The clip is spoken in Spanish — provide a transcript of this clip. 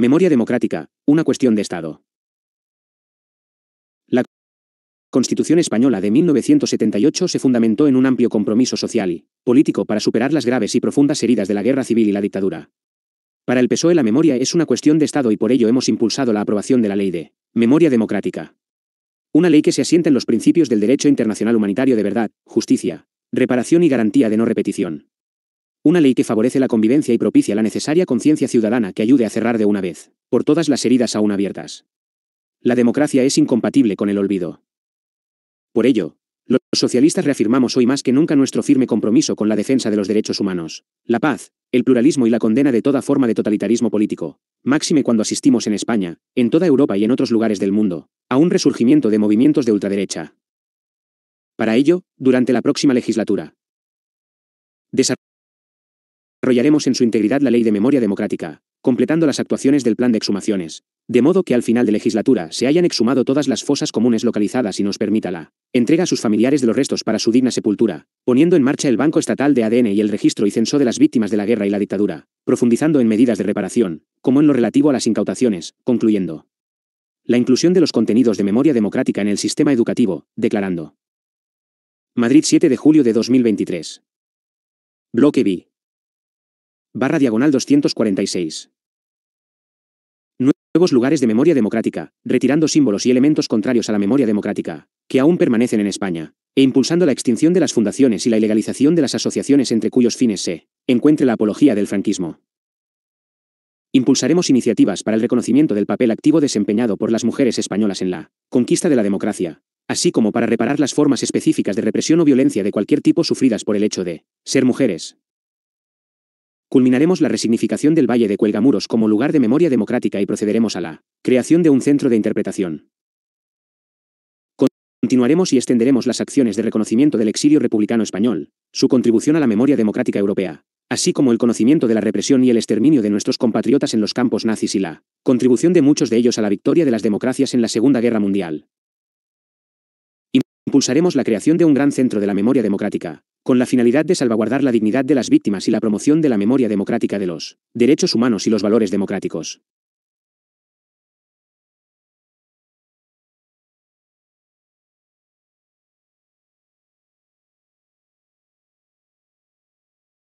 Memoria democrática, una cuestión de Estado. La Constitución española de 1978 se fundamentó en un amplio compromiso social y político para superar las graves y profundas heridas de la guerra civil y la dictadura. Para el PSOE la memoria es una cuestión de Estado y por ello hemos impulsado la aprobación de la ley de memoria democrática. Una ley que se asienta en los principios del derecho internacional humanitario de verdad, justicia, reparación y garantía de no repetición. Una ley que favorece la convivencia y propicia la necesaria conciencia ciudadana que ayude a cerrar de una vez, por todas las heridas aún abiertas. La democracia es incompatible con el olvido. Por ello, los socialistas reafirmamos hoy más que nunca nuestro firme compromiso con la defensa de los derechos humanos, la paz, el pluralismo y la condena de toda forma de totalitarismo político, máxime cuando asistimos en España, en toda Europa y en otros lugares del mundo, a un resurgimiento de movimientos de ultraderecha. Para ello, durante la próxima legislatura, rollaremos en su integridad la ley de memoria democrática, completando las actuaciones del plan de exhumaciones, de modo que al final de legislatura se hayan exhumado todas las fosas comunes localizadas y nos permita la entrega a sus familiares de los restos para su digna sepultura, poniendo en marcha el Banco Estatal de ADN y el registro y censo de las víctimas de la guerra y la dictadura, profundizando en medidas de reparación, como en lo relativo a las incautaciones, concluyendo la inclusión de los contenidos de memoria democrática en el sistema educativo, declarando Madrid 7 de julio de 2023. Bloque B barra diagonal 246. Nuevos lugares de memoria democrática, retirando símbolos y elementos contrarios a la memoria democrática, que aún permanecen en España, e impulsando la extinción de las fundaciones y la ilegalización de las asociaciones entre cuyos fines se encuentre la apología del franquismo. Impulsaremos iniciativas para el reconocimiento del papel activo desempeñado por las mujeres españolas en la conquista de la democracia, así como para reparar las formas específicas de represión o violencia de cualquier tipo sufridas por el hecho de ser mujeres. Culminaremos la resignificación del Valle de Cuelgamuros como lugar de memoria democrática y procederemos a la creación de un centro de interpretación. Continuaremos y extenderemos las acciones de reconocimiento del exilio republicano español, su contribución a la memoria democrática europea, así como el conocimiento de la represión y el exterminio de nuestros compatriotas en los campos nazis y la contribución de muchos de ellos a la victoria de las democracias en la Segunda Guerra Mundial, Impulsaremos la creación de un gran centro de la memoria democrática, con la finalidad de salvaguardar la dignidad de las víctimas y la promoción de la memoria democrática de los derechos humanos y los valores democráticos.